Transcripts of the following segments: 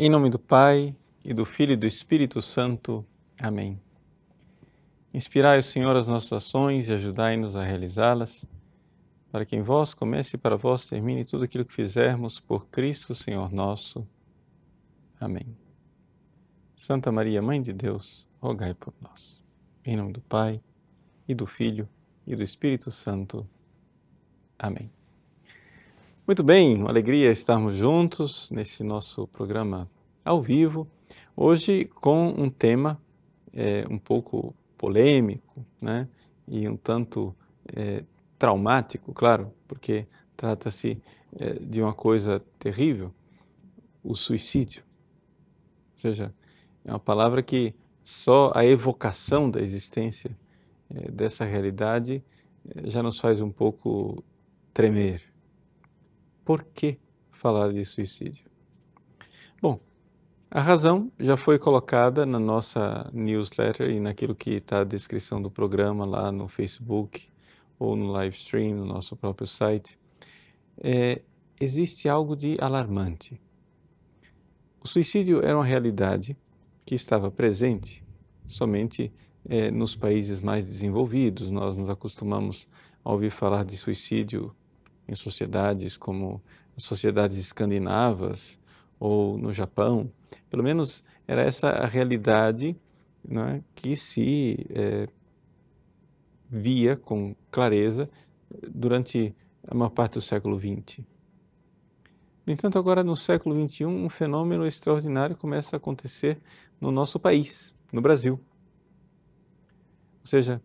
Em nome do Pai, e do Filho e do Espírito Santo. Amém. Inspirai, Senhor, as nossas ações e ajudai-nos a realizá-las, para que em vós comece e para vós termine tudo aquilo que fizermos por Cristo, Senhor nosso. Amém. Santa Maria, Mãe de Deus, rogai por nós. Em nome do Pai, e do Filho e do Espírito Santo. Amém. Muito bem, uma alegria estarmos juntos nesse nosso programa ao vivo, hoje com um tema é, um pouco polêmico né? e um tanto é, traumático, claro, porque trata-se é, de uma coisa terrível, o suicídio. Ou seja, é uma palavra que só a evocação da existência é, dessa realidade é, já nos faz um pouco tremer. Por que falar de suicídio? Bom, a razão já foi colocada na nossa newsletter e naquilo que está a descrição do programa lá no Facebook ou no live stream, no nosso próprio site. É, existe algo de alarmante. O suicídio era uma realidade que estava presente somente é, nos países mais desenvolvidos. Nós nos acostumamos a ouvir falar de suicídio em sociedades como as sociedades escandinavas ou no Japão, pelo menos era essa a realidade né, que se é, via com clareza durante a maior parte do século XX. No entanto, agora no século XXI, um fenômeno extraordinário começa a acontecer no nosso país, no Brasil. Ou seja,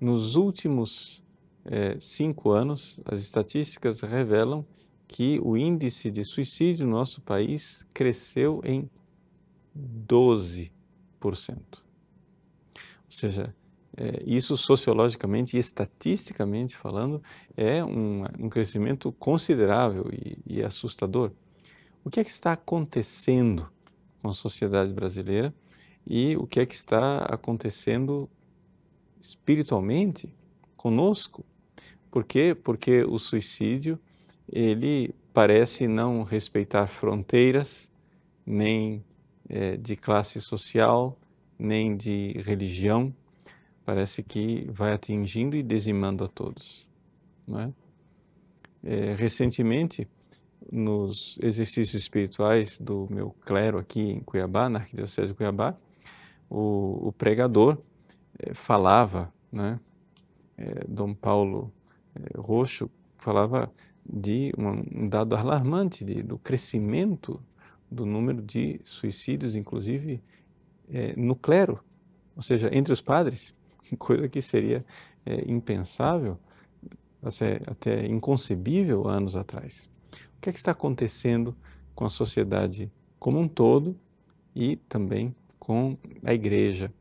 nos últimos é, cinco anos, as estatísticas revelam que o índice de suicídio no nosso país cresceu em 12%. Ou seja, é, isso sociologicamente e estatisticamente falando é um, um crescimento considerável e, e assustador. O que é que está acontecendo com a sociedade brasileira e o que é que está acontecendo espiritualmente conosco por quê? Porque o suicídio, ele parece não respeitar fronteiras, nem é, de classe social, nem de religião. Parece que vai atingindo e dizimando a todos. É? É, recentemente, nos exercícios espirituais do meu clero aqui em Cuiabá, na Arquidiocese de Cuiabá, o, o pregador é, falava, né, é, Dom Paulo Roxo falava de um dado alarmante de, do crescimento do número de suicídios, inclusive é, no clero, ou seja, entre os padres, coisa que seria é, impensável, até inconcebível anos atrás. O que, é que está acontecendo com a sociedade como um todo e também com a igreja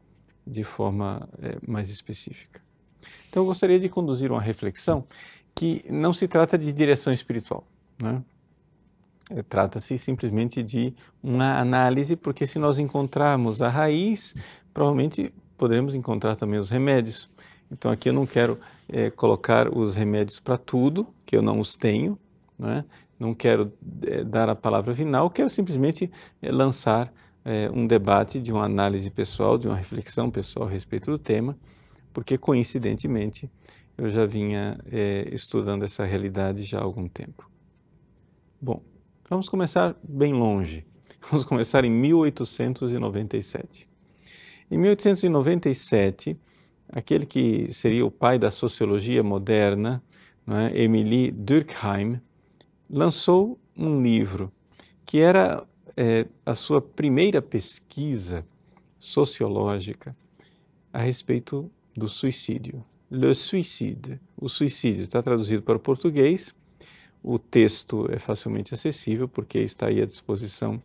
de forma é, mais específica? Então eu gostaria de conduzir uma reflexão que não se trata de direção espiritual, né? É, trata-se simplesmente de uma análise, porque se nós encontrarmos a raiz, provavelmente poderemos encontrar também os remédios. Então aqui eu não quero é, colocar os remédios para tudo, que eu não os tenho, né? não quero é, dar a palavra final, quero simplesmente é, lançar é, um debate de uma análise pessoal, de uma reflexão pessoal a respeito do tema porque coincidentemente eu já vinha é, estudando essa realidade já há algum tempo. Bom, vamos começar bem longe. Vamos começar em 1897. Em 1897, aquele que seria o pai da sociologia moderna, é? Emily Durkheim, lançou um livro que era é, a sua primeira pesquisa sociológica a respeito do suicídio. Le suicide, o suicídio, está traduzido para o português. O texto é facilmente acessível porque está aí à disposição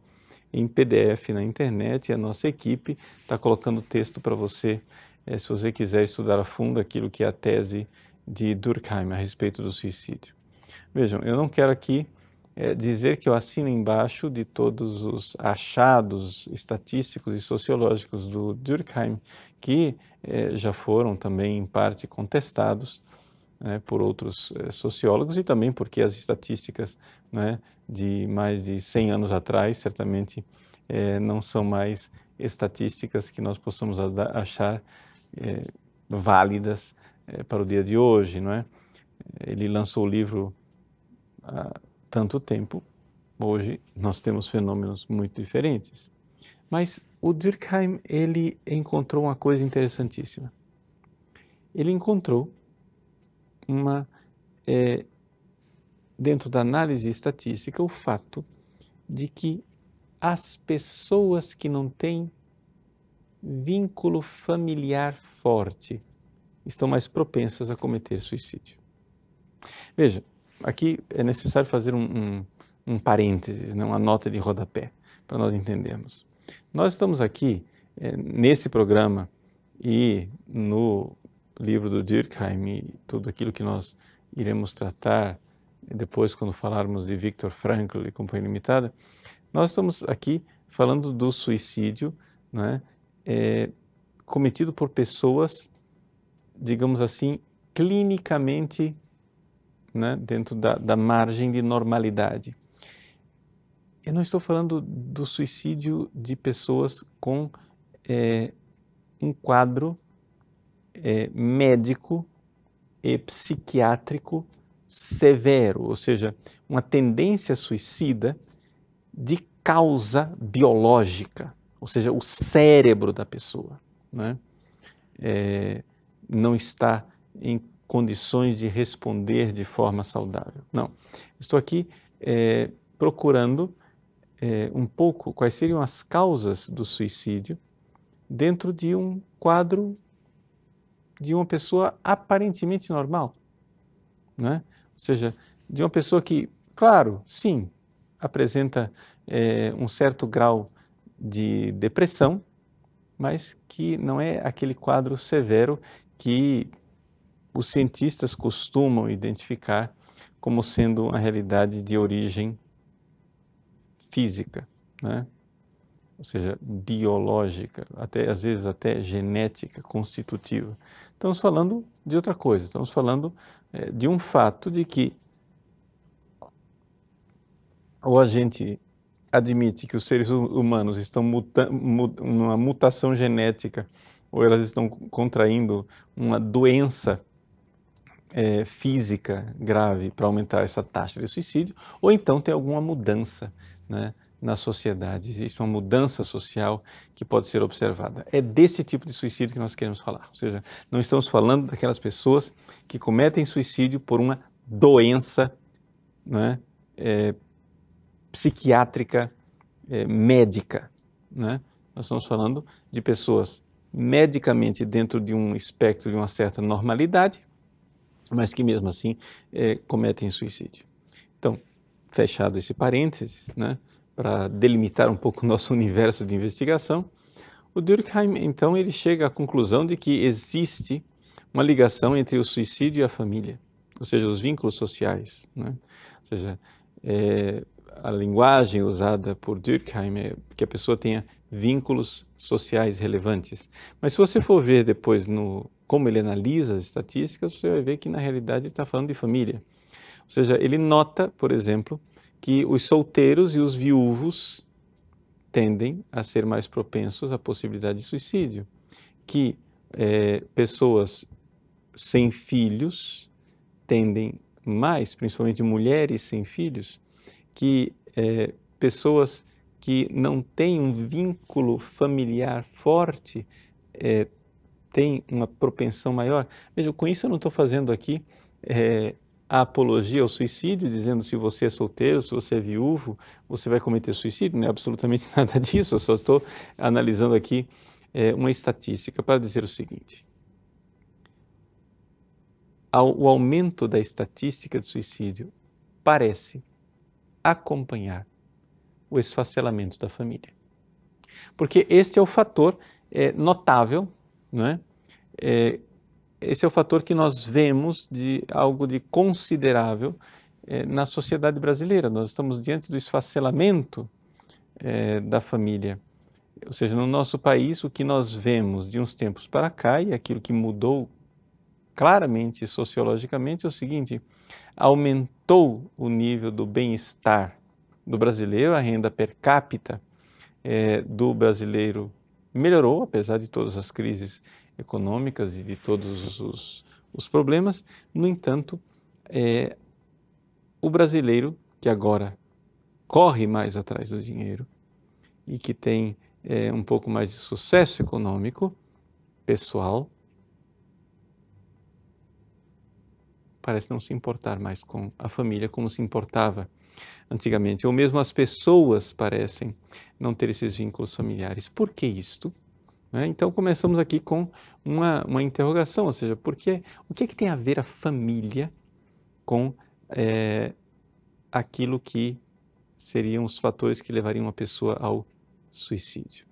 em PDF na internet e a nossa equipe está colocando o texto para você, eh, se você quiser estudar a fundo aquilo que é a tese de Durkheim a respeito do suicídio. Vejam, eu não quero aqui é, dizer que eu assino embaixo de todos os achados estatísticos e sociológicos do Durkheim, que é, já foram também em parte contestados né, por outros é, sociólogos e também porque as estatísticas né, de mais de 100 anos atrás certamente é, não são mais estatísticas que nós possamos achar é, válidas é, para o dia de hoje, não é? Ele lançou o livro ah, tanto tempo, hoje nós temos fenômenos muito diferentes. Mas o Durkheim, ele encontrou uma coisa interessantíssima. Ele encontrou uma, é, dentro da análise estatística, o fato de que as pessoas que não têm vínculo familiar forte estão mais propensas a cometer suicídio. Veja, Aqui é necessário fazer um, um, um parênteses, né? uma nota de rodapé, para nós entendermos. Nós estamos aqui, é, nesse programa e no livro do Durkheim e tudo aquilo que nós iremos tratar depois quando falarmos de Viktor Frankl e Companhia Limitada, nós estamos aqui falando do suicídio né, é, cometido por pessoas, digamos assim, clinicamente né, dentro da, da margem de normalidade. Eu não estou falando do suicídio de pessoas com é, um quadro é, médico e psiquiátrico severo, ou seja, uma tendência suicida de causa biológica, ou seja, o cérebro da pessoa né? é, não está em condições de responder de forma saudável. Não. Estou aqui é, procurando é, um pouco quais seriam as causas do suicídio dentro de um quadro de uma pessoa aparentemente normal. Né? Ou seja, de uma pessoa que, claro, sim, apresenta é, um certo grau de depressão, mas que não é aquele quadro severo que os cientistas costumam identificar como sendo uma realidade de origem física, né? ou seja, biológica, até às vezes até genética, constitutiva. Estamos falando de outra coisa, estamos falando é, de um fato de que ou a gente admite que os seres humanos estão muta numa mutação genética ou elas estão contraindo uma doença é, física grave para aumentar essa taxa de suicídio, ou então tem alguma mudança né, na sociedade. Existe uma mudança social que pode ser observada. É desse tipo de suicídio que nós queremos falar. Ou seja, não estamos falando daquelas pessoas que cometem suicídio por uma doença né, é, psiquiátrica é, médica. Né? Nós estamos falando de pessoas medicamente dentro de um espectro de uma certa normalidade, mas que mesmo assim é, cometem suicídio. Então, fechado esse parênteses, né, para delimitar um pouco o nosso universo de investigação, o Durkheim, então, ele chega à conclusão de que existe uma ligação entre o suicídio e a família, ou seja, os vínculos sociais. Né? Ou seja, é, a linguagem usada por Durkheim é que a pessoa tenha vínculos sociais relevantes. Mas se você for ver depois no como ele analisa as estatísticas, você vai ver que na realidade ele está falando de família. Ou seja, ele nota, por exemplo, que os solteiros e os viúvos tendem a ser mais propensos à possibilidade de suicídio, que é, pessoas sem filhos tendem mais, principalmente mulheres sem filhos, que é, pessoas que não tem um vínculo familiar forte é, tem uma propensão maior. Veja, com isso eu não estou fazendo aqui é, a apologia ao suicídio, dizendo se você é solteiro, se você é viúvo, você vai cometer suicídio. Não é absolutamente nada disso, eu só estou analisando aqui é, uma estatística para dizer o seguinte. O aumento da estatística de suicídio parece acompanhar o esfacelamento da família. Porque esse é o fator é, notável, né? É, esse é o fator que nós vemos de algo de considerável é, na sociedade brasileira. Nós estamos diante do esfacelamento é, da família. Ou seja, no nosso país, o que nós vemos de uns tempos para cá e aquilo que mudou claramente sociologicamente é o seguinte: aumentou o nível do bem-estar do brasileiro, a renda per capita é, do brasileiro melhorou, apesar de todas as crises econômicas e de todos os, os problemas. No entanto, é, o brasileiro, que agora corre mais atrás do dinheiro e que tem é, um pouco mais de sucesso econômico, pessoal, parece não se importar mais com a família como se importava antigamente, ou mesmo as pessoas parecem não ter esses vínculos familiares. Por que isto? Né? Então começamos aqui com uma, uma interrogação, ou seja, porque, o que, é que tem a ver a família com é, aquilo que seriam os fatores que levariam uma pessoa ao suicídio?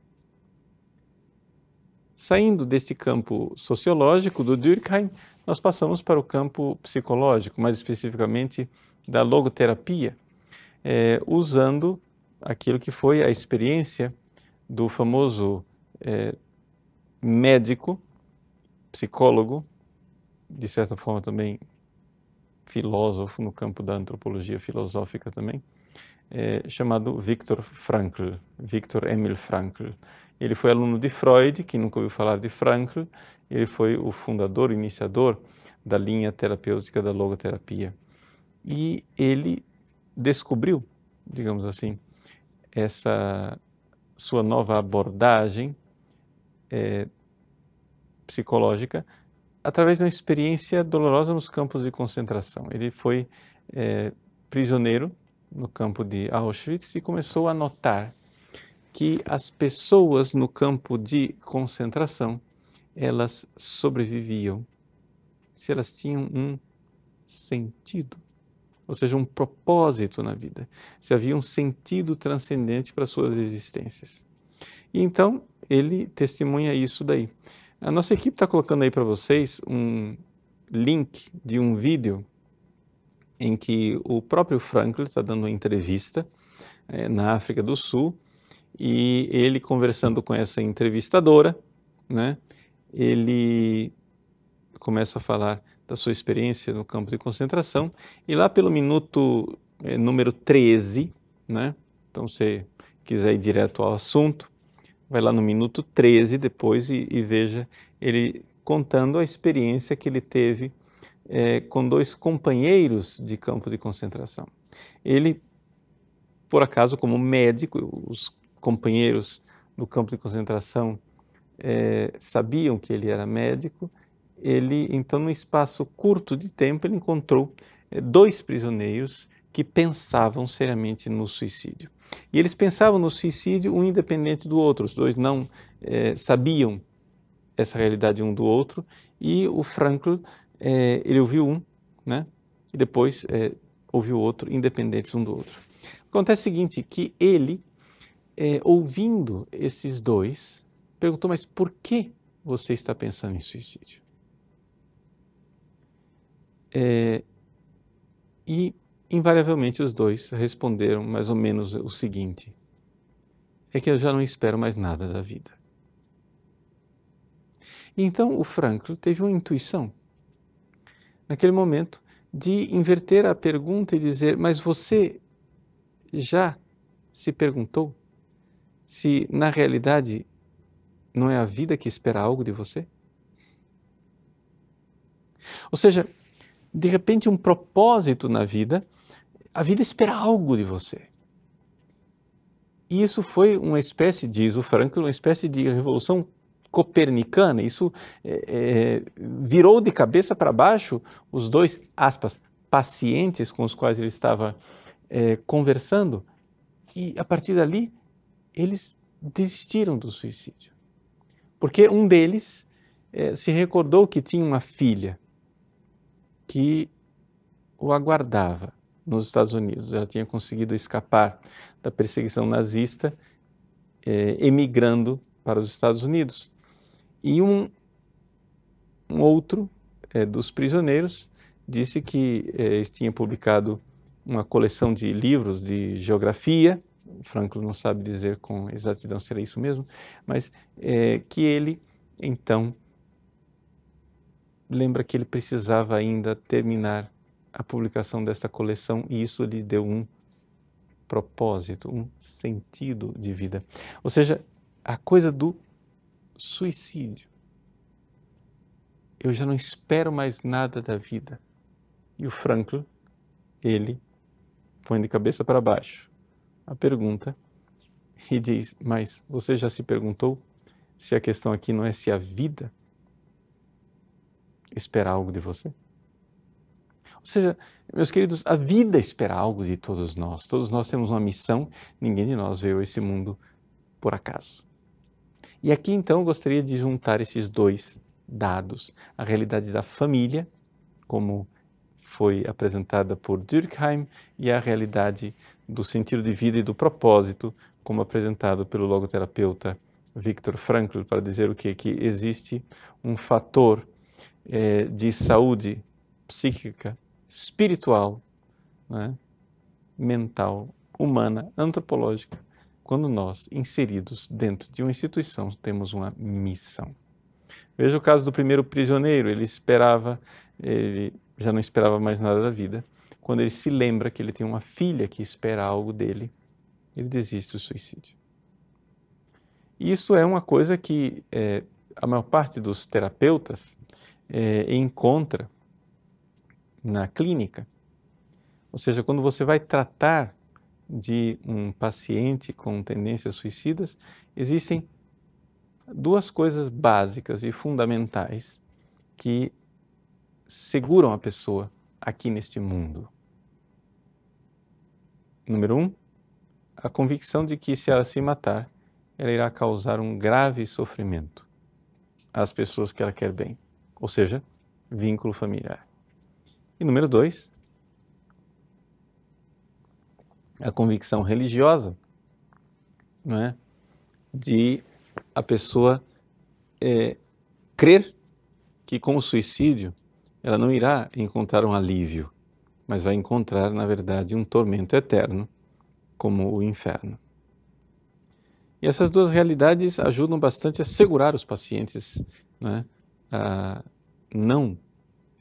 Saindo deste campo sociológico do Durkheim, nós passamos para o campo psicológico, mais especificamente da logoterapia, é, usando aquilo que foi a experiência do famoso é, médico, psicólogo, de certa forma também filósofo no campo da antropologia filosófica também, é, chamado Viktor Frankl, Viktor Emil Frankl. Ele foi aluno de Freud, que nunca ouviu falar de Frankl, ele foi o fundador, iniciador da linha terapêutica da logoterapia. E ele descobriu, digamos assim, essa sua nova abordagem é, psicológica através de uma experiência dolorosa nos campos de concentração. Ele foi é, prisioneiro no campo de Auschwitz e começou a notar que as pessoas no campo de concentração elas sobreviviam se elas tinham um sentido ou seja, um propósito na vida, se havia um sentido transcendente para suas existências. E então ele testemunha isso daí. A nossa equipe está colocando aí para vocês um link de um vídeo em que o próprio Franklin está dando uma entrevista é, na África do Sul e ele conversando com essa entrevistadora, né? Ele começa a falar da sua experiência no campo de concentração. E lá pelo minuto é, número 13, né? Então, se quiser ir direto ao assunto, vai lá no minuto 13 depois e, e veja ele contando a experiência que ele teve é, com dois companheiros de campo de concentração. Ele, por acaso, como médico, os companheiros do campo de concentração é, sabiam que ele era médico, ele então num espaço curto de tempo ele encontrou eh, dois prisioneiros que pensavam seriamente no suicídio. E eles pensavam no suicídio um independente do outro, os dois não eh, sabiam essa realidade um do outro, e o Frankl, eh, ele ouviu um, né, e depois ouviu o outro, independentes um do outro. Acontece o seguinte, que ele, ouvindo esses dois, perguntou, mas por que você está pensando em suicídio? É, e, invariavelmente, os dois responderam mais ou menos o seguinte: é que eu já não espero mais nada da vida. então o Franklin teve uma intuição, naquele momento, de inverter a pergunta e dizer: Mas você já se perguntou se na realidade não é a vida que espera algo de você? Ou seja, de repente, um propósito na vida, a vida espera algo de você. E isso foi uma espécie, diz o Franklin, uma espécie de revolução copernicana. Isso é, é, virou de cabeça para baixo os dois, aspas, pacientes com os quais ele estava é, conversando. E a partir dali, eles desistiram do suicídio. Porque um deles é, se recordou que tinha uma filha que o aguardava nos Estados Unidos. Ela tinha conseguido escapar da perseguição nazista, eh, emigrando para os Estados Unidos. E um, um outro eh, dos prisioneiros disse que eh, tinha publicado uma coleção de livros de geografia. Franklin não sabe dizer com exatidão se era isso mesmo, mas eh, que ele então lembra que ele precisava ainda terminar a publicação desta coleção e isso lhe deu um propósito, um sentido de vida. Ou seja, a coisa do suicídio. Eu já não espero mais nada da vida. E o Frankl, ele põe de cabeça para baixo a pergunta e diz: Mas você já se perguntou se a questão aqui não é se a vida esperar algo de você. Ou seja, meus queridos, a vida é espera algo de todos nós. Todos nós temos uma missão, ninguém de nós veio a esse mundo por acaso. E aqui então eu gostaria de juntar esses dois dados: a realidade da família, como foi apresentada por Durkheim, e a realidade do sentido de vida e do propósito, como apresentado pelo logoterapeuta Viktor Frankl, para dizer o quê? Que existe um fator é, de saúde psíquica, espiritual, né, mental, humana, antropológica, quando nós, inseridos dentro de uma instituição, temos uma missão. Veja o caso do primeiro prisioneiro, ele esperava, ele já não esperava mais nada da vida. Quando ele se lembra que ele tem uma filha que espera algo dele, ele desiste do suicídio. Isso é uma coisa que é, a maior parte dos terapeutas é, encontra na clínica. Ou seja, quando você vai tratar de um paciente com tendências suicidas, existem duas coisas básicas e fundamentais que seguram a pessoa aqui neste mundo. Número um, a convicção de que se ela se matar, ela irá causar um grave sofrimento às pessoas que ela quer bem ou seja, vínculo familiar. E número dois, a convicção religiosa, é de a pessoa é, crer que com o suicídio ela não irá encontrar um alívio, mas vai encontrar, na verdade, um tormento eterno, como o inferno. E essas duas realidades ajudam bastante a segurar os pacientes é não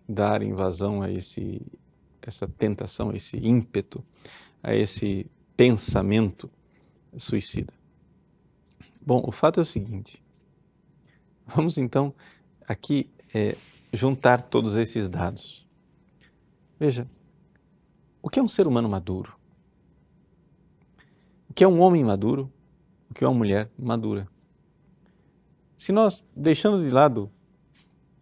dar invasão a esse, essa tentação, a esse ímpeto, a esse pensamento suicida? Bom, o fato é o seguinte: vamos então aqui é, juntar todos esses dados. Veja, o que é um ser humano maduro? O que é um homem maduro? O que é uma mulher madura? Se nós, deixando de lado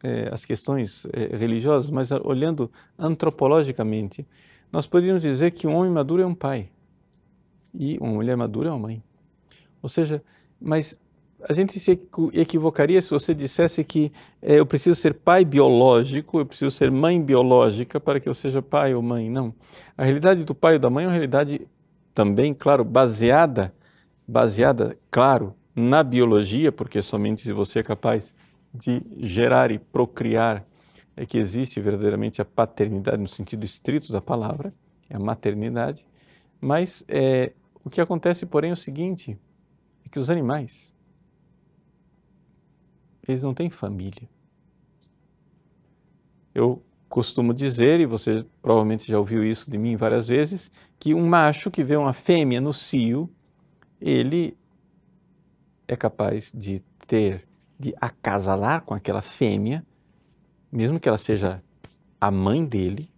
é, as questões é, religiosas, mas ah, olhando antropologicamente, nós poderíamos dizer que um homem maduro é um pai e uma mulher madura é uma mãe. Ou seja, mas a gente se equivocaria se você dissesse que é, eu preciso ser pai biológico, eu preciso ser mãe biológica para que eu seja pai ou mãe. Não. A realidade do pai ou da mãe é uma realidade também, claro, baseada, baseada, claro, na biologia, porque somente se você é capaz de gerar e procriar é que existe verdadeiramente a paternidade no sentido estrito da palavra, é a maternidade, mas é, o que acontece, porém, é o seguinte, é que os animais, eles não têm família. Eu costumo dizer, e você provavelmente já ouviu isso de mim várias vezes, que um macho que vê uma fêmea no cio, ele é capaz de ter de acasalar com aquela fêmea, mesmo que ela seja a mãe dele,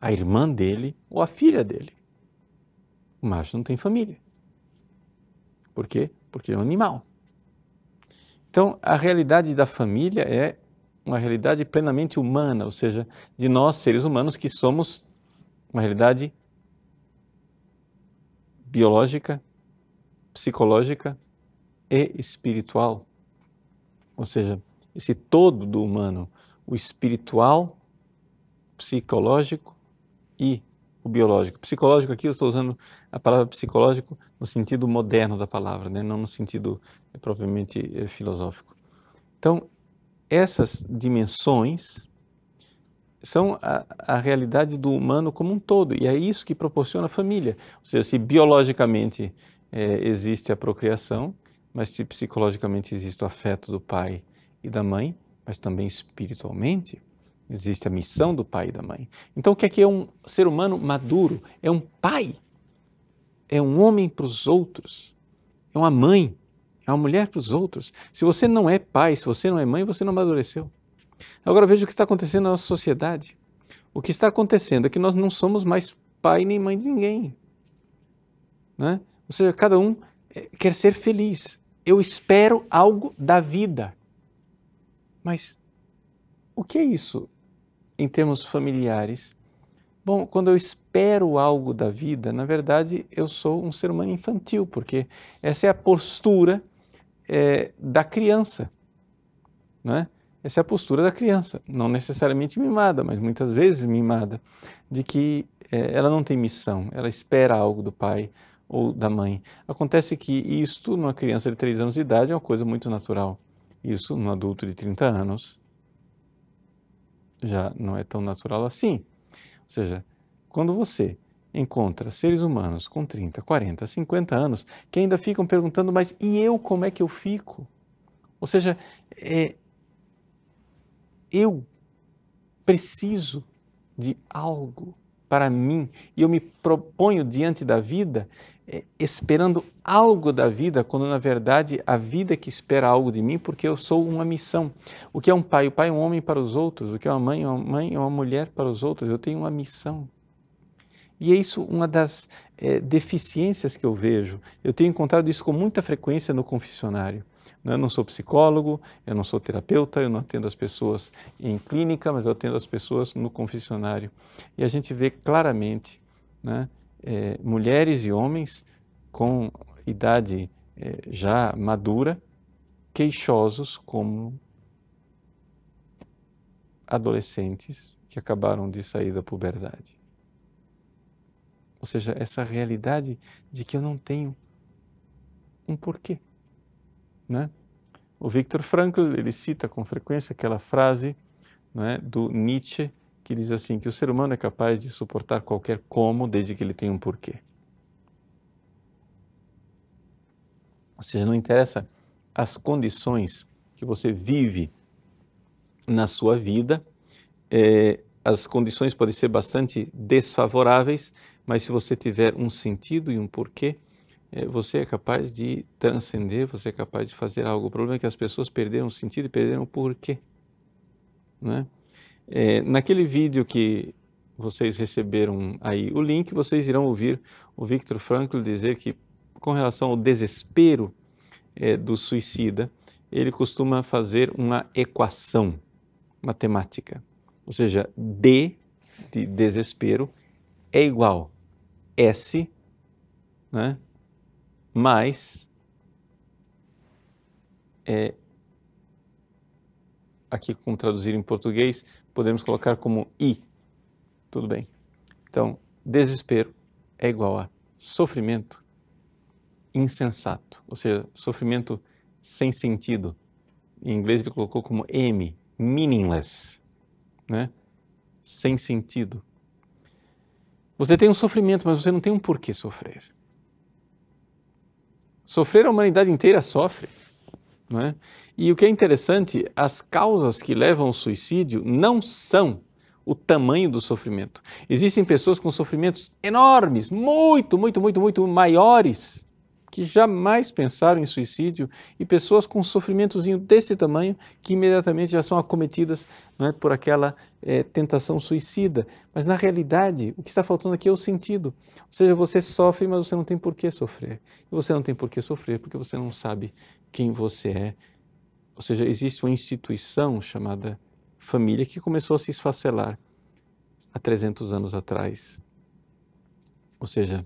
a irmã dele ou a filha dele. O macho não tem família. Por quê? Porque ele é um animal. Então, a realidade da família é uma realidade plenamente humana, ou seja, de nós, seres humanos, que somos uma realidade biológica, psicológica e espiritual. Ou seja, esse todo do humano, o espiritual, psicológico e o biológico. Psicológico aqui eu estou usando a palavra psicológico no sentido moderno da palavra, né? não no sentido é, propriamente é, filosófico. Então, essas dimensões são a, a, realidade do humano como um todo, e é isso que proporciona a família. Ou seja, se biologicamente é, existe a procriação, mas se psicologicamente existe o afeto do pai e da mãe, mas também espiritualmente existe a missão do pai e da mãe. Então, o que é que é um ser humano maduro? É um pai, é um homem para os outros, é uma mãe, é uma mulher para os outros. Se você não é pai, se você não é mãe, você não amadureceu. Agora veja o que está acontecendo na nossa sociedade. O que está acontecendo é que nós não somos mais pai nem mãe de ninguém. Né? Ou seja, cada um é, quer ser feliz. Eu espero algo da vida. Mas o que é isso em termos familiares? Bom, quando eu espero algo da vida, na verdade eu sou um ser humano infantil, porque essa é a postura é, da criança. Não é? Essa é a postura da criança, não necessariamente mimada, mas muitas vezes mimada, de que é, ela não tem missão, ela espera algo do pai, ou da mãe. Acontece que isto, numa criança de 3 anos de idade, é uma coisa muito natural. Isso, num adulto de 30 anos, já não é tão natural assim. Ou seja, quando você encontra seres humanos com 30, 40, 50 anos que ainda ficam perguntando, mas e eu como é que eu fico? Ou seja, é, eu preciso de algo para mim e eu me proponho diante da vida é, esperando algo da vida, quando na verdade a vida que espera algo de mim, porque eu sou uma missão. O que é um pai? O pai é um homem para os outros, o que é uma mãe? É uma mãe é uma mulher para os outros. Eu tenho uma missão. E é isso uma das é, deficiências que eu vejo. Eu tenho encontrado isso com muita frequência no confessionário. Né? Eu não sou psicólogo, eu não sou terapeuta, eu não atendo as pessoas em clínica, mas eu atendo as pessoas no confessionário. E a gente vê claramente né, é, mulheres e homens com idade é, já madura, queixosos como adolescentes que acabaram de sair da puberdade. Ou seja, essa realidade de que eu não tenho um porquê né? O Victor Frankl ele cita com frequência aquela frase né, do Nietzsche que diz assim que o ser humano é capaz de suportar qualquer como desde que ele tenha um porquê. Ou seja, não interessa as condições que você vive na sua vida, é, as condições podem ser bastante desfavoráveis, mas se você tiver um sentido e um porquê, é, você é capaz de transcender, você é capaz de fazer algo. O problema é que as pessoas perderam o sentido e perderam o porquê. Né? É, naquele vídeo que vocês receberam aí o link, vocês irão ouvir o Victor Frankl dizer que, com relação ao desespero é, do suicida, ele costuma fazer uma equação matemática. Ou seja, D de desespero é igual S, né? Mas é, aqui como traduzir em português, podemos colocar como i. Tudo bem. Então, desespero é igual a sofrimento insensato, ou seja, sofrimento sem sentido. Em inglês ele colocou como m, meaningless, né? Sem sentido. Você tem um sofrimento, mas você não tem um porquê sofrer. Sofrer a humanidade inteira sofre. é? E o que é interessante, as causas que levam ao suicídio não são o tamanho do sofrimento. Existem pessoas com sofrimentos enormes, muito, muito, muito, muito maiores que jamais pensaram em suicídio e pessoas com um sofrimentozinho desse tamanho que imediatamente já são acometidas é, por aquela é, tentação suicida. Mas na realidade, o que está faltando aqui é o sentido. Ou seja, você sofre, mas você não tem por que sofrer. E você não tem por que sofrer porque você não sabe quem você é. Ou seja, existe uma instituição chamada família que começou a se esfacelar há 300 anos atrás. Ou seja,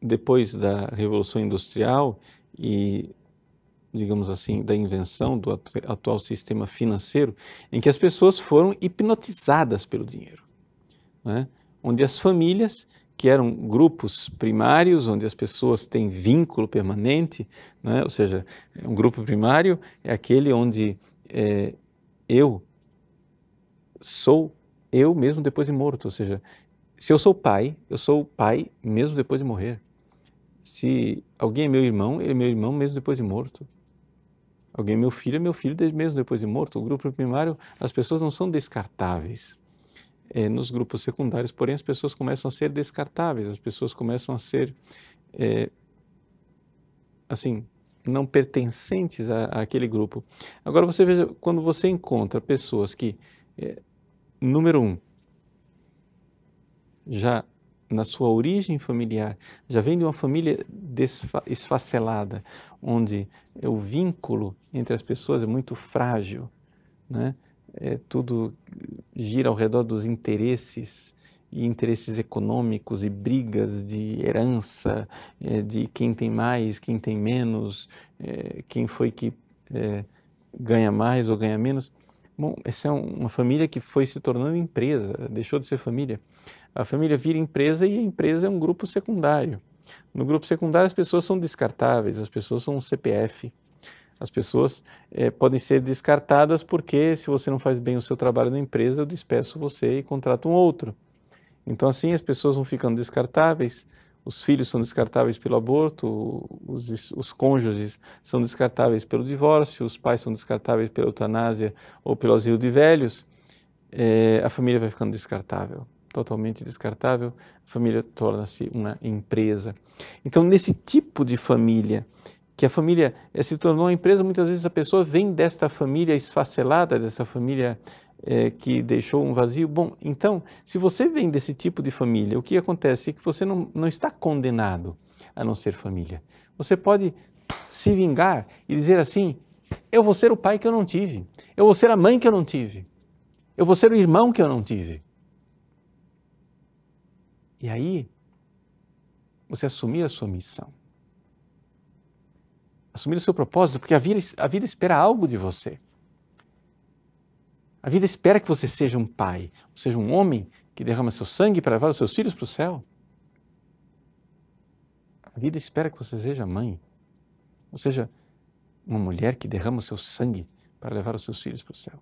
depois da Revolução Industrial e, digamos assim, da invenção do atual sistema financeiro, em que as pessoas foram hipnotizadas pelo dinheiro, né? onde as famílias que eram grupos primários, onde as pessoas têm vínculo permanente, né? ou seja, um grupo primário é aquele onde é, eu sou eu mesmo depois de morto, ou seja, se eu sou pai, eu sou pai mesmo depois de morrer. Se alguém é meu irmão, ele é meu irmão mesmo depois de morto. Alguém é meu filho, é meu filho mesmo depois de morto. O grupo primário, as pessoas não são descartáveis. É, nos grupos secundários, porém, as pessoas começam a ser descartáveis, as pessoas começam a ser, é, assim, não pertencentes a, aquele grupo. Agora você veja, quando você encontra pessoas que, é, número um, já na sua origem familiar, já vem de uma família esfacelada, onde é o vínculo entre as pessoas é muito frágil, né? É, tudo gira ao redor dos interesses e interesses econômicos e brigas de herança, é, de quem tem mais, quem tem menos, é, quem foi que é, ganha mais ou ganha menos. Bom, essa é uma família que foi se tornando empresa, deixou de ser família. A família vira empresa e a empresa é um grupo secundário. No grupo secundário, as pessoas são descartáveis, as pessoas são um CPF. As pessoas é, podem ser descartadas porque, se você não faz bem o seu trabalho na empresa, eu despeço você e contrato um outro. Então, assim, as pessoas vão ficando descartáveis, os filhos são descartáveis pelo aborto, os, os cônjuges são descartáveis pelo divórcio, os pais são descartáveis pela eutanásia ou pelo asilo de velhos, é, a família vai ficando descartável, totalmente descartável, a família torna-se uma empresa. Então, nesse tipo de família, que a família eh, se tornou uma empresa, muitas vezes a pessoa vem desta família esfacelada, dessa família é, que deixou um vazio. Bom, então, se você vem desse tipo de família, o que acontece é que você não, não está condenado a não ser família. Você pode se vingar e dizer assim: eu vou ser o pai que eu não tive, eu vou ser a mãe que eu não tive, eu vou ser o irmão que eu não tive. E aí, você assumir a sua missão, assumir o seu propósito, porque a vida, a vida espera algo de você. A vida espera que você seja um pai, ou seja, um homem que derrama seu sangue para levar os seus filhos para o céu. A vida espera que você seja mãe, ou seja, uma mulher que derrama o seu sangue para levar os seus filhos para o céu.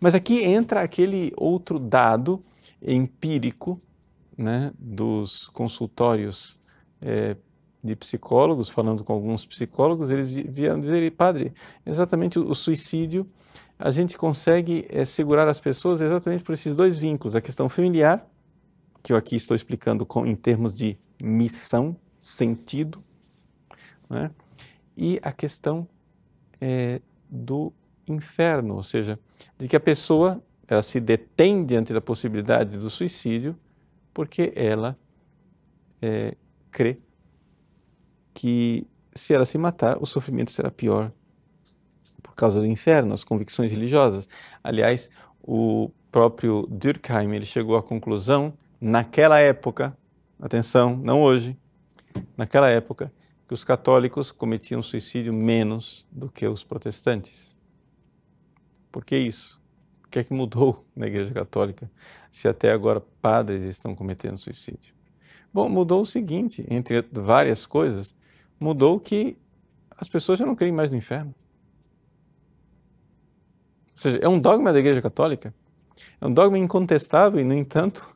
Mas aqui entra aquele outro dado empírico né, dos consultórios é, de psicólogos, falando com alguns psicólogos, eles vieram dizer, padre, é exatamente o suicídio a gente consegue é, segurar as pessoas exatamente por esses dois vínculos: a questão familiar, que eu aqui estou explicando com, em termos de missão, sentido, né? e a questão é, do inferno, ou seja, de que a pessoa ela se detém diante da possibilidade do suicídio porque ela é, crê que se ela se matar, o sofrimento será pior causa do inferno, as convicções religiosas. Aliás, o próprio Durkheim ele chegou à conclusão, naquela época, atenção, não hoje, naquela época, que os católicos cometiam suicídio menos do que os protestantes. Por que isso? O que é que mudou na Igreja Católica se até agora padres estão cometendo suicídio? Bom, mudou o seguinte, entre várias coisas, mudou que as pessoas já não creem mais no inferno. Ou seja, é um dogma da Igreja Católica, é um dogma incontestável e, no entanto,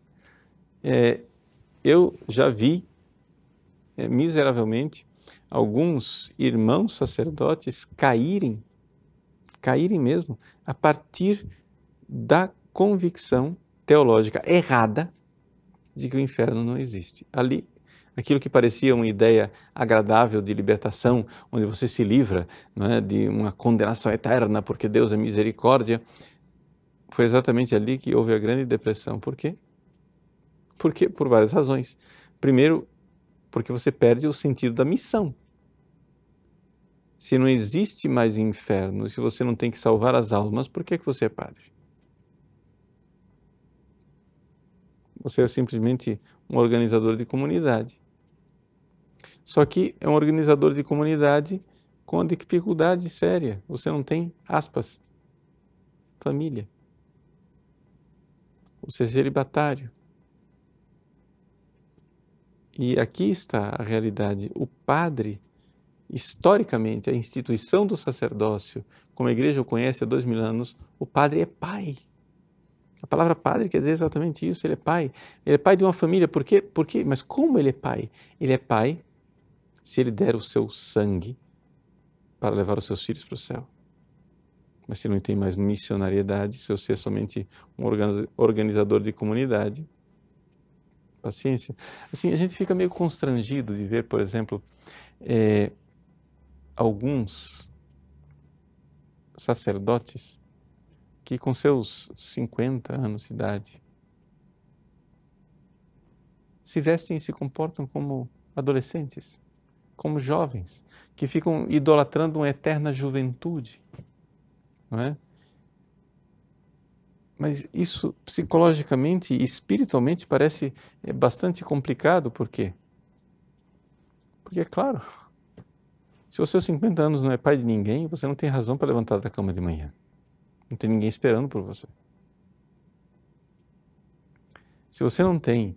é, eu já vi é, miseravelmente alguns irmãos sacerdotes caírem, caírem mesmo, a partir da convicção teológica errada de que o inferno não existe. Ali aquilo que parecia uma ideia agradável de libertação, onde você se livra é, de uma condenação eterna porque Deus é misericórdia, foi exatamente ali que houve a grande depressão. Por quê? Porque por várias razões. Primeiro, porque você perde o sentido da missão. Se não existe mais inferno, se você não tem que salvar as almas, por que, que você é padre? Você é simplesmente um organizador de comunidade. Só que é um organizador de comunidade com uma dificuldade séria. Você não tem, aspas, família. Você é celibatário. E aqui está a realidade. O padre, historicamente, a instituição do sacerdócio, como a igreja o conhece há dois mil anos, o padre é pai. A palavra padre quer dizer exatamente isso, ele é pai. Ele é pai de uma família, por quê? Por quê? Mas como ele é pai? Ele é pai se ele der o seu sangue para levar os seus filhos para o céu. Mas se ele não tem mais missionariedade, se você é somente um organizador de comunidade, paciência. Assim, a gente fica meio constrangido de ver, por exemplo, é, alguns sacerdotes que com seus 50 anos de idade se vestem e se comportam como adolescentes como jovens, que ficam idolatrando uma eterna juventude, não é? Mas isso psicologicamente e espiritualmente parece é bastante complicado, por quê? Porque é claro, se você aos 50 anos não é pai de ninguém, você não tem razão para levantar da cama de manhã. Não tem ninguém esperando por você. Se você não tem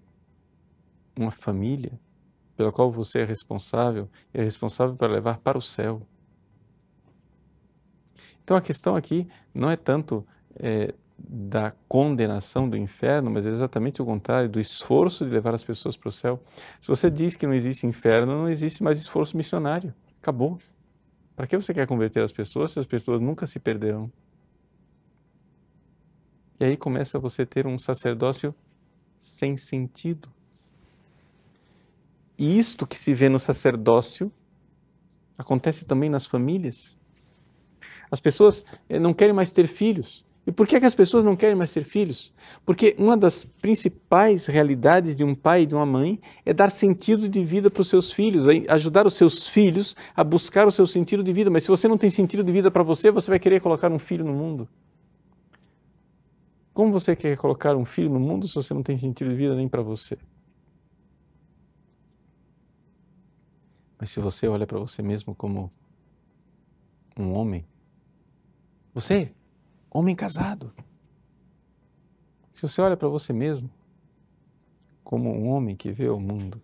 uma família, pela qual você é responsável, é responsável para levar para o céu. Então a questão aqui não é tanto é, da condenação do inferno, mas é exatamente o contrário, do esforço de levar as pessoas para o céu. Se você diz que não existe inferno, não existe mais esforço missionário. Acabou. Para que você quer converter as pessoas se as pessoas nunca se perderão? E aí começa você ter um sacerdócio sem sentido. E isto que se vê no sacerdócio acontece também nas famílias. As pessoas eh, não querem mais ter filhos. E por que, é que as pessoas não querem mais ter filhos? Porque uma das principais realidades de um pai e de uma mãe é dar sentido de vida para os seus filhos, ajudar os seus filhos a buscar o seu sentido de vida. Mas se você não tem sentido de vida para você, você vai querer colocar um filho no mundo. Como você quer colocar um filho no mundo se você não tem sentido de vida nem para você? Mas se você olha para você mesmo como um homem, você, é homem casado, se você olha para você mesmo como um homem que vê o mundo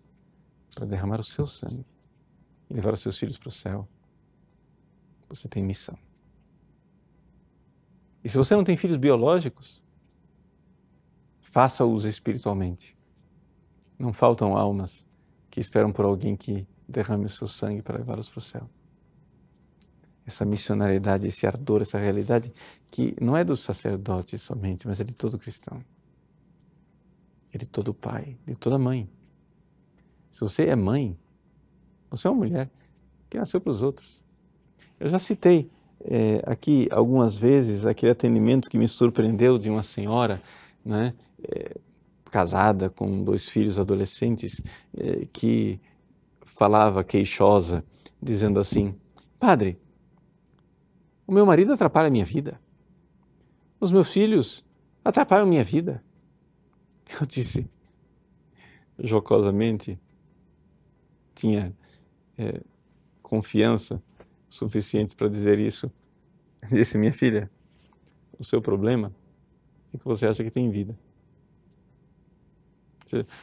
para derramar o seu sangue e levar os seus filhos para o céu, você tem missão. E se você não tem filhos biológicos, faça-os espiritualmente. Não faltam almas que esperam por alguém que derrame o seu sangue para levá-los para o céu. Essa missionariedade, esse ardor, essa realidade que não é do sacerdote somente, mas é de todo cristão. É de todo pai, de toda mãe. Se você é mãe, você é uma mulher que nasceu para os outros. Eu já citei é, aqui algumas vezes aquele atendimento que me surpreendeu de uma senhora, né, é, casada com dois filhos adolescentes, é, que falava queixosa, dizendo assim: Padre, o meu marido atrapalha a minha vida. Os meus filhos atrapalham minha vida. Eu disse jocosamente, tinha é, confiança suficiente para dizer isso. Disse: Minha filha, o seu problema é que você acha que tem vida.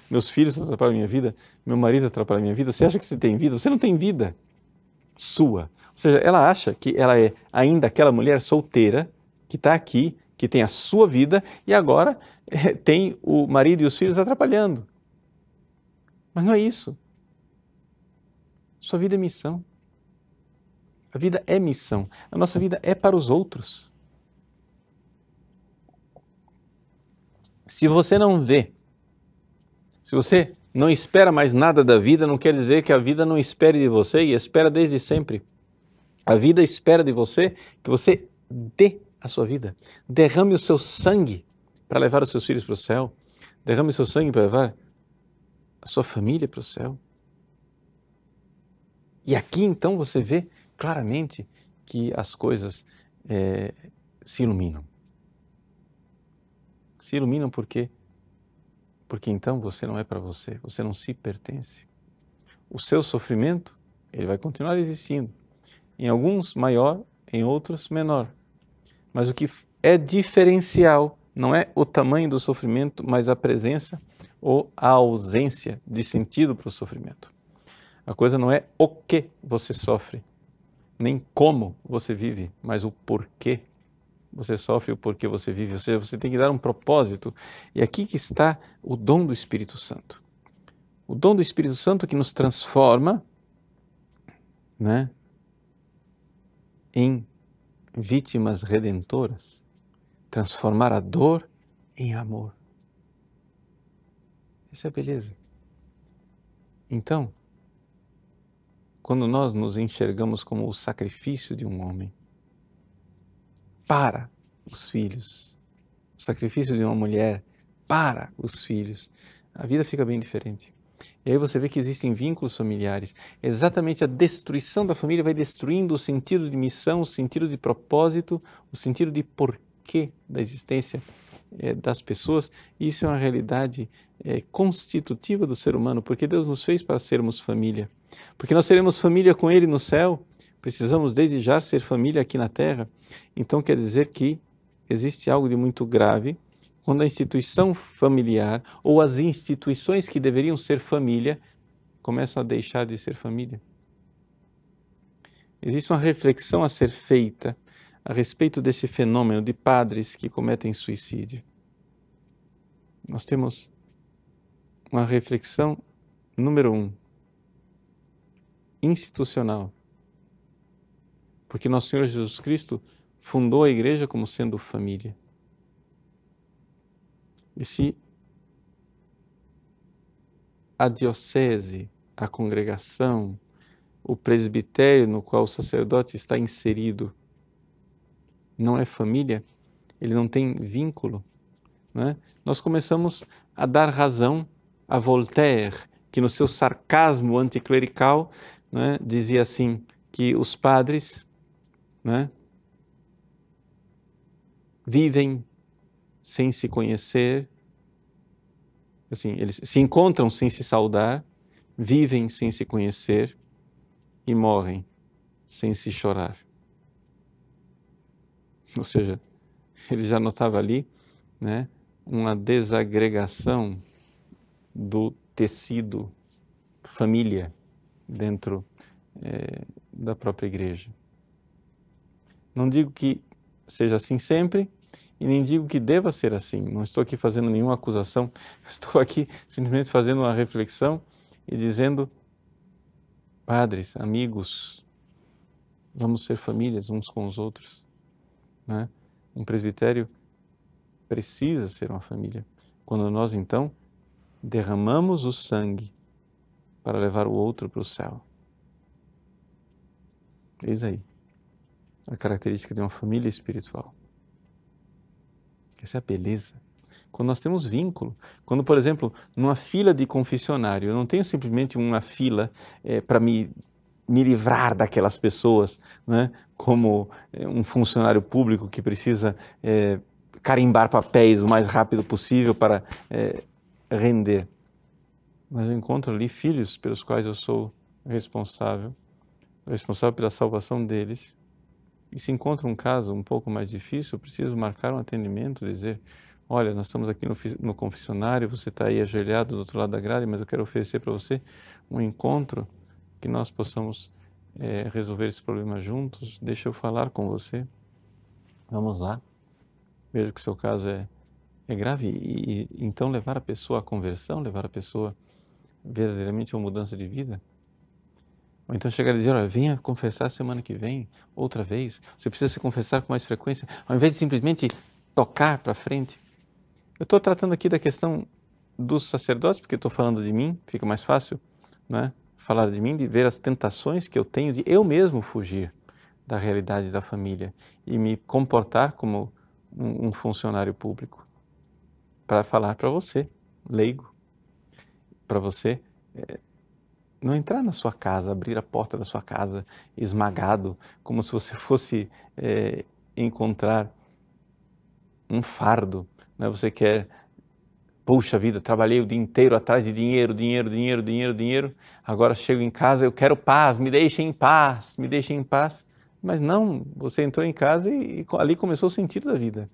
Meus filhos atrapalham minha vida, meu marido atrapalha minha vida. Você acha que você tem vida? Você não tem vida sua. Ou seja, ela acha que ela é ainda aquela mulher solteira que está aqui, que tem a sua vida e agora é, tem o marido e os filhos atrapalhando. Mas não é isso. Sua vida é missão. A vida é missão. A nossa vida é para os outros. Se você não vê se você não espera mais nada da vida, não quer dizer que a vida não espere de você e espera desde sempre. A vida espera de você que você dê a sua vida, derrame o seu sangue para levar os seus filhos para o céu, derrame o seu sangue para levar a sua família para o céu. E aqui então você vê claramente que as coisas é, se iluminam. Se iluminam porque porque então você não é para você, você não se pertence. O seu sofrimento, ele vai continuar existindo, em alguns maior, em outros menor. Mas o que é diferencial não é o tamanho do sofrimento, mas a presença ou a ausência de sentido para o sofrimento. A coisa não é o que você sofre, nem como você vive, mas o porquê você sofre o porque você vive, ou seja, você tem que dar um propósito. E aqui que está o dom do Espírito Santo. O dom do Espírito Santo que nos transforma né, em vítimas redentoras, transformar a dor em amor. Essa é a beleza. Então, quando nós nos enxergamos como o sacrifício de um homem, para os filhos. O sacrifício de uma mulher para os filhos. A vida fica bem diferente. E aí você vê que existem vínculos familiares. Exatamente a destruição da família vai destruindo o sentido de missão, o sentido de propósito, o sentido de porquê da existência é, das pessoas. isso é uma realidade é, constitutiva do ser humano, porque Deus nos fez para sermos família. Porque nós seremos família com Ele no céu Precisamos desde já ser família aqui na Terra. Então quer dizer que existe algo de muito grave quando a instituição familiar ou as instituições que deveriam ser família começam a deixar de ser família. Existe uma reflexão a ser feita a respeito desse fenômeno de padres que cometem suicídio. Nós temos uma reflexão número um, institucional. Porque nosso Senhor Jesus Cristo fundou a igreja como sendo família. E se a diocese, a congregação, o presbitério no qual o sacerdote está inserido não é família, ele não tem vínculo, né? nós começamos a dar razão a Voltaire, que no seu sarcasmo anticlerical né, dizia assim que os padres né? Vivem sem se conhecer, assim, eles se encontram sem se saudar, vivem sem se conhecer e morrem sem se chorar. Ou seja, ele já notava ali, né, uma desagregação do tecido família dentro é, da própria igreja. Não digo que seja assim sempre e nem digo que deva ser assim. Não estou aqui fazendo nenhuma acusação, estou aqui simplesmente fazendo uma reflexão e dizendo: padres, amigos, vamos ser famílias uns com os outros. Né? Um presbitério precisa ser uma família. Quando nós então derramamos o sangue para levar o outro para o céu. Eis aí a característica de uma família espiritual. É essa é a beleza. Quando nós temos vínculo, quando, por exemplo, numa fila de confessionário, eu não tenho simplesmente uma fila é, eh, para me, me livrar daquelas pessoas, né? como é, um funcionário público que precisa é, carimbar papéis o mais rápido possível para render. Mas eu encontro ali filhos pelos quais eu sou responsável, responsável pela salvação deles e se encontra um caso um pouco mais difícil, preciso marcar um atendimento, dizer, olha, nós estamos aqui no, no confessionário, você está aí ajoelhado do outro lado da grade, mas eu quero oferecer para você um encontro que nós possamos é, resolver esse problema juntos, deixa eu falar com você, vamos lá, vejo que o seu caso é, é grave, e, e então levar a pessoa à conversão, levar a pessoa verdadeiramente a uma mudança de vida, ou então chegar e dizer, olha, venha confessar semana que vem, outra vez. Você precisa se confessar com mais frequência, ao invés de simplesmente tocar para frente. Eu estou tratando aqui da questão dos sacerdotes, porque estou falando de mim, fica mais fácil né? falar de mim, de ver as tentações que eu tenho de eu mesmo fugir da realidade da família e me comportar como um, um funcionário público para falar para você, leigo, para você é, não entrar na sua casa, abrir a porta da sua casa esmagado, como se você fosse é, encontrar um fardo. Né? Você quer, puxa vida, trabalhei o dia inteiro atrás de dinheiro, dinheiro, dinheiro, dinheiro, dinheiro. Agora chego em casa, eu quero paz, me deixem em paz, me deixem em paz. Mas não, você entrou em casa e, e ali começou o sentido da vida.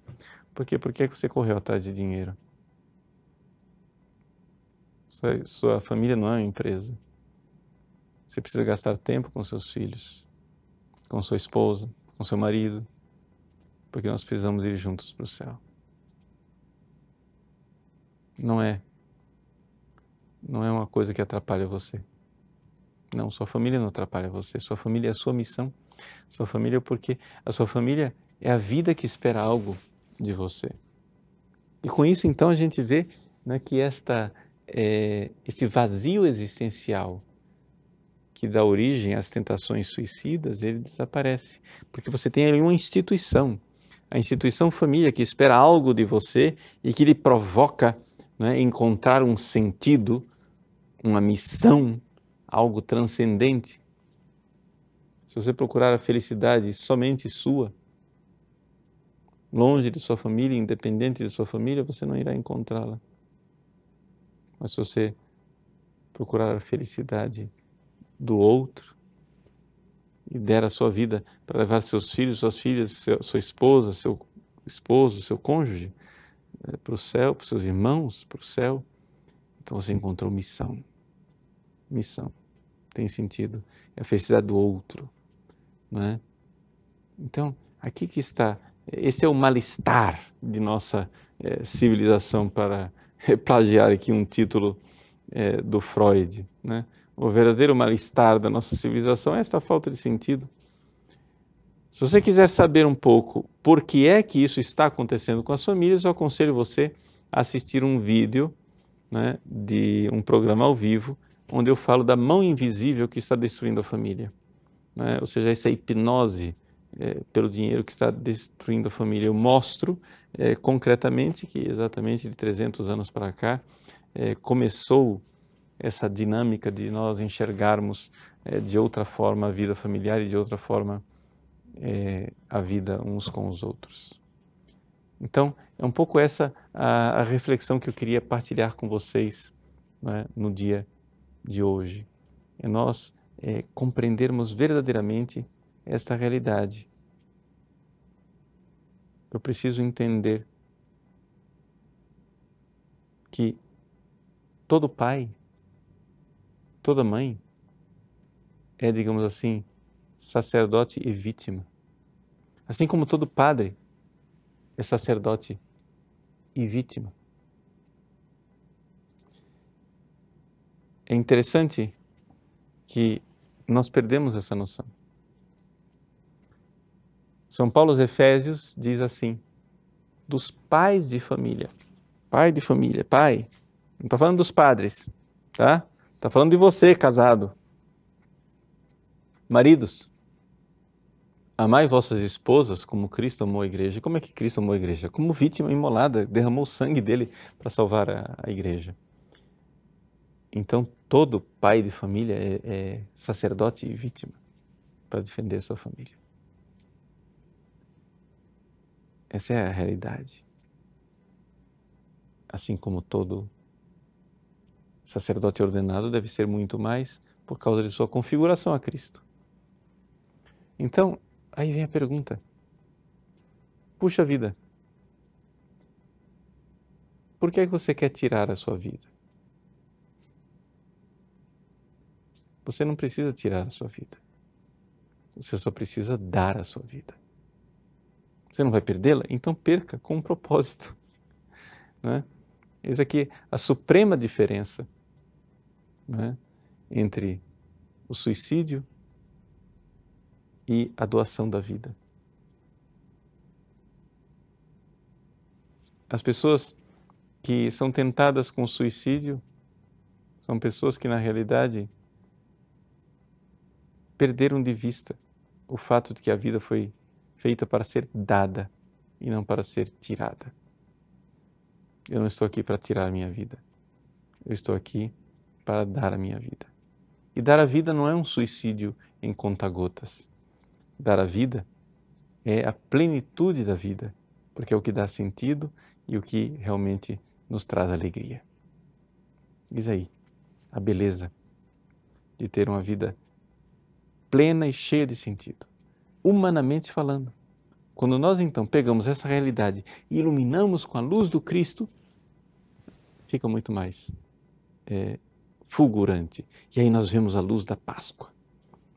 Por quê? Por que você correu atrás de dinheiro? sua, família não é uma empresa. Você precisa gastar tempo com seus filhos, com sua esposa, com seu marido, porque nós precisamos ir juntos para o céu. Não é não é uma coisa que atrapalha você. Não, sua família não atrapalha você. Sua família é a sua missão. Sua família é porque a sua família é a vida que espera algo de você. E com isso então a gente vê né, que esta é, esse vazio existencial que dá origem às tentações suicidas, ele desaparece, porque você tem ali uma instituição, a instituição família que espera algo de você e que lhe provoca né, encontrar um sentido, uma missão, algo transcendente. Se você procurar a felicidade somente sua, longe de sua família, independente de sua família, você não irá encontrá-la. Mas se você procurar a felicidade do outro e der a sua vida para levar seus filhos, suas filhas, seu, sua esposa, seu esposo, seu cônjuge eh, para o céu, para os seus irmãos, para o céu, então você encontrou missão. Missão. Tem sentido. É a felicidade do outro. Não é? Então, aqui que está. Esse é o mal-estar de nossa é, civilização, para eh, plagiar aqui um título é, do Freud. Né? o verdadeiro mal-estar da nossa civilização é esta falta de sentido. Se você quiser saber um pouco por que é que isso está acontecendo com as famílias, eu aconselho você a assistir um vídeo né, de um programa ao vivo, onde eu falo da mão invisível que está destruindo a família. Né? Ou seja, essa hipnose é, pelo dinheiro que está destruindo a família. Eu mostro é, concretamente que exatamente de 300 anos para cá é, começou essa dinâmica de nós enxergarmos é, de outra forma a vida familiar e de outra forma é, a vida uns com os outros. Então, é um pouco essa a, a reflexão que eu queria partilhar com vocês né, no dia de hoje. É nós é, compreendermos verdadeiramente esta realidade. Eu preciso entender que todo pai toda mãe é, digamos assim, sacerdote e vítima. Assim como todo padre é sacerdote e vítima. É interessante que nós perdemos essa noção. São Paulo aos Efésios diz assim: dos pais de família. Pai de família, pai. Não estou falando dos padres, tá? Está falando de você, casado. Maridos, amai vossas esposas como Cristo amou a igreja. Como é que Cristo amou a igreja? Como vítima imolada, derramou o sangue dele para salvar a, a, igreja. Então, todo pai de família é, é sacerdote e vítima para defender sua família. Essa é a realidade. Assim como todo sacerdote ordenado deve ser muito mais por causa de sua configuração a Cristo. Então, aí vem a pergunta: puxa vida, por que, é que você quer tirar a sua vida? Você não precisa tirar a sua vida. Você só precisa dar a sua vida. Você não vai perdê-la? Então perca com um propósito. Né? Isso aqui a suprema diferença né, entre o suicídio e a doação da vida. As pessoas que são tentadas com o suicídio são pessoas que, na realidade, perderam de vista o fato de que a vida foi feita para ser dada e não para ser tirada. Eu não estou aqui para tirar minha vida. Eu estou aqui para dar a minha vida. E dar a vida não é um suicídio em conta-gotas. Dar a vida é a plenitude da vida, porque é o que dá sentido e o que realmente nos traz alegria. Diz aí, a beleza de ter uma vida plena e cheia de sentido, humanamente falando. Quando nós então pegamos essa realidade e iluminamos com a luz do Cristo, fica muito mais é, fulgurante. E aí nós vemos a luz da Páscoa.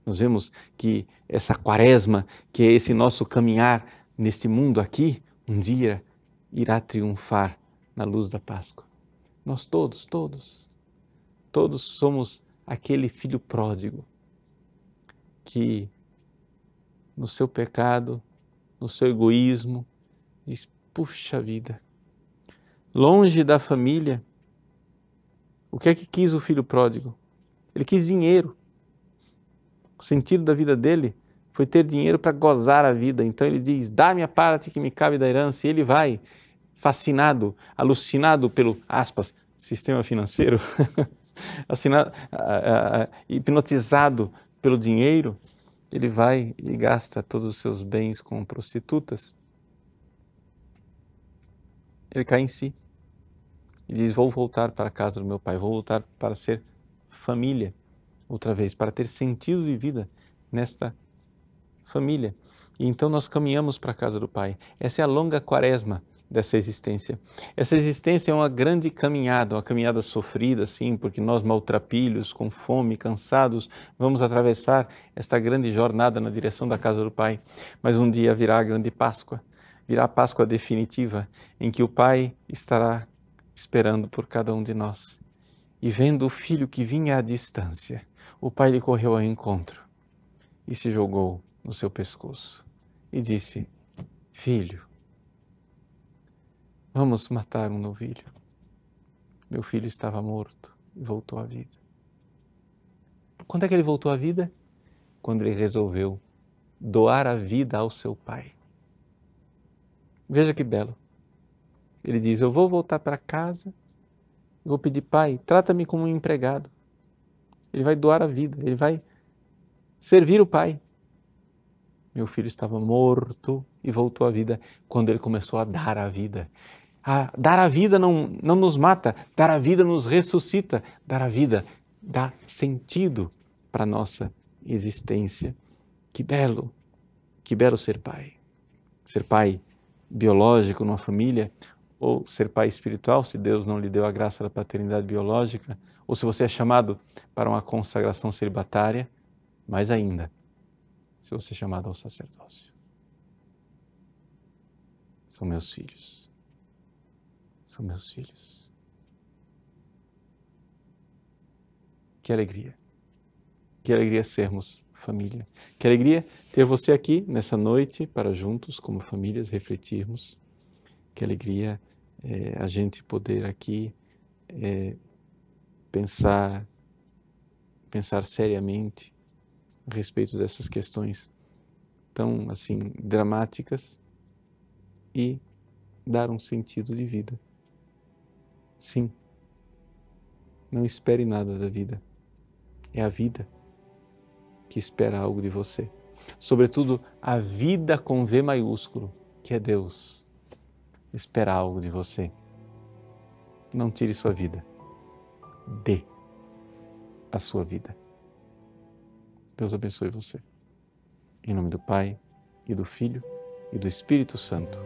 Nós vemos que essa quaresma, que é esse nosso caminhar neste mundo aqui, um dia irá triunfar na luz da Páscoa. Nós todos, todos, todos somos aquele filho pródigo que, no seu pecado, no seu egoísmo, diz: puxa vida, longe da família, o que é que quis o filho pródigo? Ele quis dinheiro. O sentido da vida dele foi ter dinheiro para gozar a vida. Então ele diz: Dá-me a parte que me cabe da herança. E ele vai, fascinado, alucinado pelo, aspas, sistema financeiro, Assinado, hipnotizado pelo dinheiro, ele vai e gasta todos os seus bens com prostitutas. Ele cai em si e diz: Vou voltar para a casa do meu pai, vou voltar para ser família outra vez, para ter sentido de vida nesta família. E então nós caminhamos para a casa do Pai. Essa é a longa quaresma dessa existência. Essa existência é uma grande caminhada, uma caminhada sofrida, sim, porque nós maltrapilhos, com fome, cansados, vamos atravessar esta grande jornada na direção da casa do Pai. Mas um dia virá a grande Páscoa, virá a Páscoa definitiva, em que o Pai estará esperando por cada um de nós. E vendo o filho que vinha à distância, o pai lhe correu ao encontro e se jogou no seu pescoço e disse: Filho, vamos matar um novilho. Meu filho estava morto e voltou à vida. Quando é que ele voltou à vida? Quando ele resolveu doar a vida ao seu pai. Veja que belo. Ele diz: Eu vou voltar para casa, vou pedir, pai, trata-me como um empregado. Ele vai doar a vida, ele vai servir o pai. Meu filho estava morto e voltou à vida quando ele começou a dar a vida. A ah, dar a vida não, não nos mata, dar a vida nos ressuscita, dar a vida dá sentido para a nossa existência. Que belo, que belo ser pai. Ser pai biológico numa família ou ser pai espiritual, se Deus não lhe deu a graça da paternidade biológica, ou se você é chamado para uma consagração celibatária, mais ainda, se você é chamado ao sacerdócio. São meus filhos. São meus filhos. Que alegria. Que alegria sermos família. Que alegria ter você aqui nessa noite para juntos, como famílias, refletirmos. Que alegria é, a gente poder aqui é, pensar pensar seriamente a respeito dessas questões tão assim dramáticas e dar um sentido de vida. Sim. Não espere nada da vida. É a vida que espera algo de você. Sobretudo a vida com V maiúsculo, que é Deus esperar algo de você. Não tire sua vida. Dê a sua vida. Deus abençoe você. Em nome do Pai, e do Filho, e do Espírito Santo.